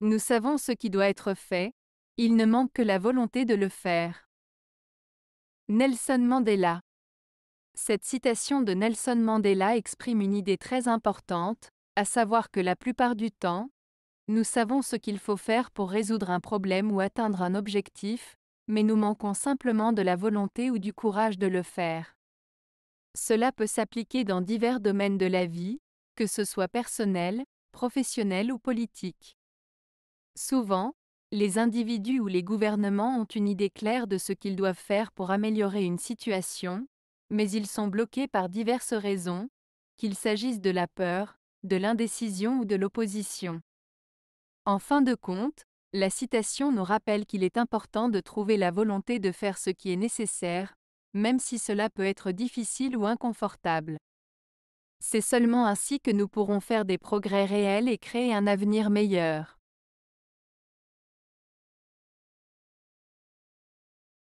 Nous savons ce qui doit être fait, il ne manque que la volonté de le faire. Nelson Mandela Cette citation de Nelson Mandela exprime une idée très importante, à savoir que la plupart du temps, nous savons ce qu'il faut faire pour résoudre un problème ou atteindre un objectif, mais nous manquons simplement de la volonté ou du courage de le faire. Cela peut s'appliquer dans divers domaines de la vie, que ce soit personnel, professionnel ou politique. Souvent, les individus ou les gouvernements ont une idée claire de ce qu'ils doivent faire pour améliorer une situation, mais ils sont bloqués par diverses raisons, qu'il s'agisse de la peur, de l'indécision ou de l'opposition. En fin de compte, la citation nous rappelle qu'il est important de trouver la volonté de faire ce qui est nécessaire, même si cela peut être difficile ou inconfortable. C'est seulement ainsi que nous pourrons faire des progrès réels et créer un avenir meilleur.